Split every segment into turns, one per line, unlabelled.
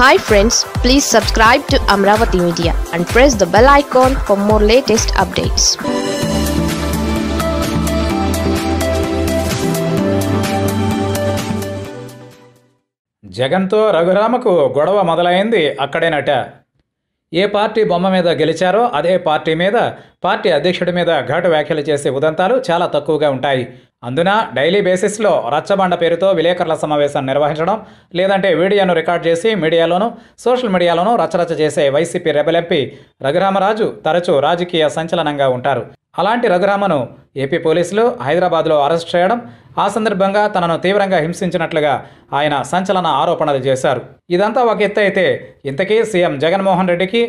hi friends please subscribe to Amaravati media and press the bell icon for more latest updates జగన్తో రఘురామకు గొడవ మొదలైంది అక్కడే నట ఏ పార్టీ బొమ్మ మీద గెలిచారో అదే పార్టీ మీద పార్టీ అధ్యక్షుడి మీద ఘాటు వ్యాఖ్యలు చేసే ఉదంతాలు చాలా తక్కువగా ఉంటాయి అందున డైలీ బేసిస్లో రచ్చబండ పేరుతో విలేకరుల సమావేశం నిర్వహించడం లేదంటే వీడియోను రికార్డ్ చేసి మీడియాలోనూ సోషల్ మీడియాలోనూ రచ్చరచ్చ చేసే వైసీపీ రెబల్ ఎంపీ రఘురామరాజు తరచూ రాజకీయ సంచలనంగా ఉంటారు అలాంటి రఘురామను ఏపీ పోలీసులు హైదరాబాద్లో అరెస్ట్ చేయడం ఆ సందర్భంగా తనను తీవ్రంగా హింసించినట్లుగా ఆయన సంచలన ఆరోపణలు చేశారు ఇదంతా ఒక ఎత్తు అయితే ఇంతకీ సీఎం జగన్మోహన్ రెడ్డికి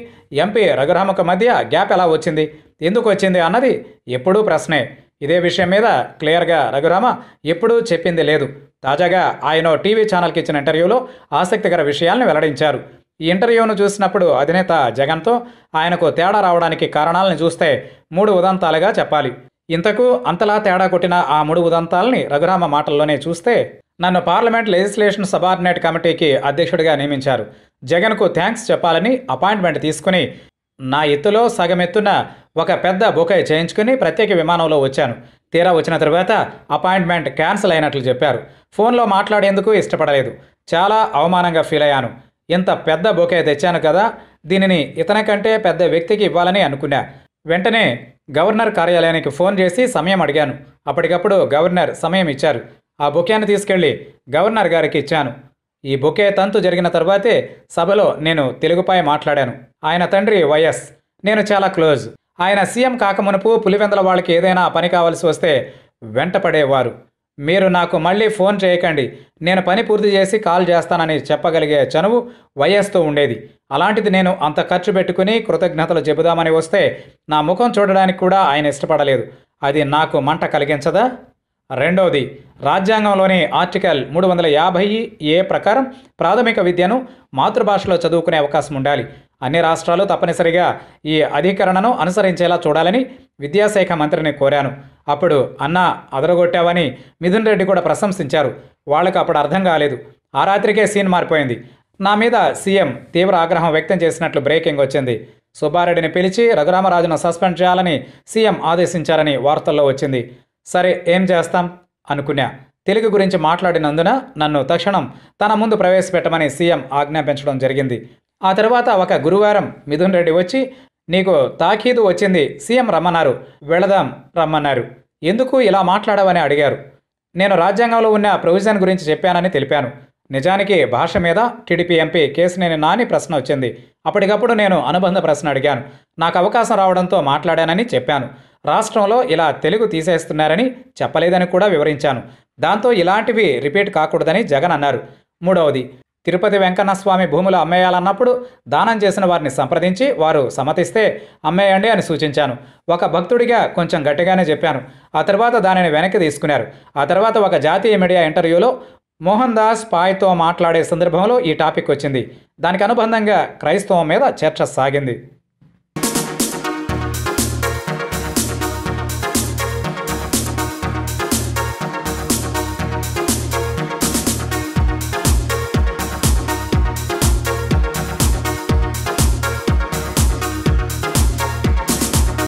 ఎంపీ రఘురామకు మధ్య గ్యాప్ ఎలా వచ్చింది ఎందుకు వచ్చింది అన్నది ఎప్పుడూ ప్రశ్నే ఇదే విషయం మీద క్లియర్గా రఘురామ ఎప్పుడూ చెప్పింది లేదు తాజాగా ఆయన టీవీ ఛానల్కి ఇచ్చిన ఇంటర్వ్యూలో ఆసక్తికర విషయాలను వెల్లడించారు ఈ ఇంటర్వ్యూను చూసినప్పుడు అధినేత జగన్తో ఆయనకు తేడా రావడానికి కారణాలను చూస్తే మూడు ఉదంతాలుగా చెప్పాలి ఇంతకు అంతలా తేడా కొట్టిన ఆ మూడు ఉదంతాలని రఘురామ మాటల్లోనే చూస్తే నన్ను పార్లమెంట్ లెజిస్లేషన్ సబార్డినేట్ కమిటీకి అధ్యక్షుడిగా నియమించారు జగన్కు థ్యాంక్స్ చెప్పాలని అపాయింట్మెంట్ తీసుకుని నా ఎత్తులో సగమెత్తున ఒక పెద్ద బొకాయి చేయించుకుని ప్రత్యేక విమానంలో వచ్చాను తీరా వచ్చిన తర్వాత అపాయింట్మెంట్ క్యాన్సిల్ అయినట్లు చెప్పారు ఫోన్లో మాట్లాడేందుకు ఇష్టపడలేదు చాలా అవమానంగా ఫీల్ అయ్యాను ఇంత పెద్ద బొకే తెచ్చాను కదా దీనిని ఇతని కంటే పెద్ద వ్యక్తికి ఇవ్వాలని అనుకున్నా వెంటనే గవర్నర్ కార్యాలయానికి ఫోన్ చేసి సమయం అడిగాను అప్పటికప్పుడు గవర్నర్ సమయం ఇచ్చారు ఆ బొకేను తీసుకెళ్ళి గవర్నర్ గారికి ఇచ్చాను ఈ బొకే తంతు జరిగిన తర్వాతే సభలో నేను తెలుగుపై మాట్లాడాను ఆయన తండ్రి వైఎస్ నేను చాలా క్లోజ్ ఆయన సీఎం కాకమునుపు పులివెందల వాళ్ళకి ఏదైనా పని కావాల్సి వస్తే వెంటపడేవారు మీరు నాకు మళ్ళీ ఫోన్ చేయకండి నేను పని పూర్తి చేసి కాల్ చేస్తానని చెప్పగలిగే చనువు వయస్సుతో ఉండేది అలాంటిది నేను అంత ఖర్చు పెట్టుకుని కృతజ్ఞతలు చెబుదామని వస్తే నా ముఖం చూడడానికి కూడా ఆయన ఇష్టపడలేదు అది నాకు మంట కలిగించదా రెండవది రాజ్యాంగంలోని ఆర్టికల్ మూడు వందల యాభై ఏ ప్రకారం ప్రాథమిక విద్యను మాతృభాషలో చదువుకునే అవకాశం ఉండాలి అన్ని రాష్ట్రాలు తప్పనిసరిగా ఈ అధికరణను అనుసరించేలా చూడాలని విద్యాశాఖ మంత్రిని కోరాను అప్పుడు అన్న అదరగొట్టావని మిథున్ రెడ్డి కూడా ప్రశంసించారు వాళ్లకు అప్పుడు అర్థం కాలేదు ఆ రాత్రికే సీన్ మారిపోయింది నా మీద సీఎం తీవ్ర ఆగ్రహం వ్యక్తం చేసినట్లు బ్రేకింగ్ వచ్చింది సుబ్బారెడ్డిని పిలిచి రఘురామరాజును సస్పెండ్ చేయాలని సీఎం ఆదేశించారని వార్తల్లో వచ్చింది సరే ఏం చేస్తాం అనుకున్నా తెలుగు గురించి మాట్లాడినందున నన్ను తక్షణం తన ముందు ప్రవేశపెట్టమని సీఎం ఆజ్ఞాపించడం జరిగింది ఆ తర్వాత ఒక గురువారం మిథున్ రెడ్డి వచ్చి నీకు తాఖీదు వచ్చింది సీఎం రమ్మన్నారు వెళదాం రమ్మన్నారు ఎందుకు ఇలా మాట్లాడవని అడిగారు నేను రాజ్యాంగంలో ఉన్న ప్రొవిజన్ గురించి చెప్పానని తెలిపాను నిజానికి భాష మీద టీడీపీ ఎంపీ నేను నాని ప్రశ్న వచ్చింది అప్పటికప్పుడు నేను అనుబంధ ప్రశ్న అడిగాను నాకు అవకాశం రావడంతో మాట్లాడానని చెప్పాను రాష్ట్రంలో ఇలా తెలుగు తీసేస్తున్నారని చెప్పలేదని కూడా వివరించాను దాంతో ఇలాంటివి రిపీట్ కాకూడదని జగన్ అన్నారు మూడవది తిరుపతి వెంకన్నస్వామి భూములు అమ్మేయాలన్నప్పుడు దానం చేసిన వారిని సంప్రదించి వారు సమ్మతిస్తే అమ్మేయండి అని సూచించాను ఒక భక్తుడిగా కొంచెం గట్టిగానే చెప్పాను ఆ తర్వాత దానిని వెనక్కి తీసుకున్నారు ఆ తర్వాత ఒక జాతీయ మీడియా ఇంటర్వ్యూలో మోహన్ దాస్ పాయ్తో మాట్లాడే సందర్భంలో ఈ టాపిక్ వచ్చింది దానికి అనుబంధంగా క్రైస్తవం మీద చర్చ సాగింది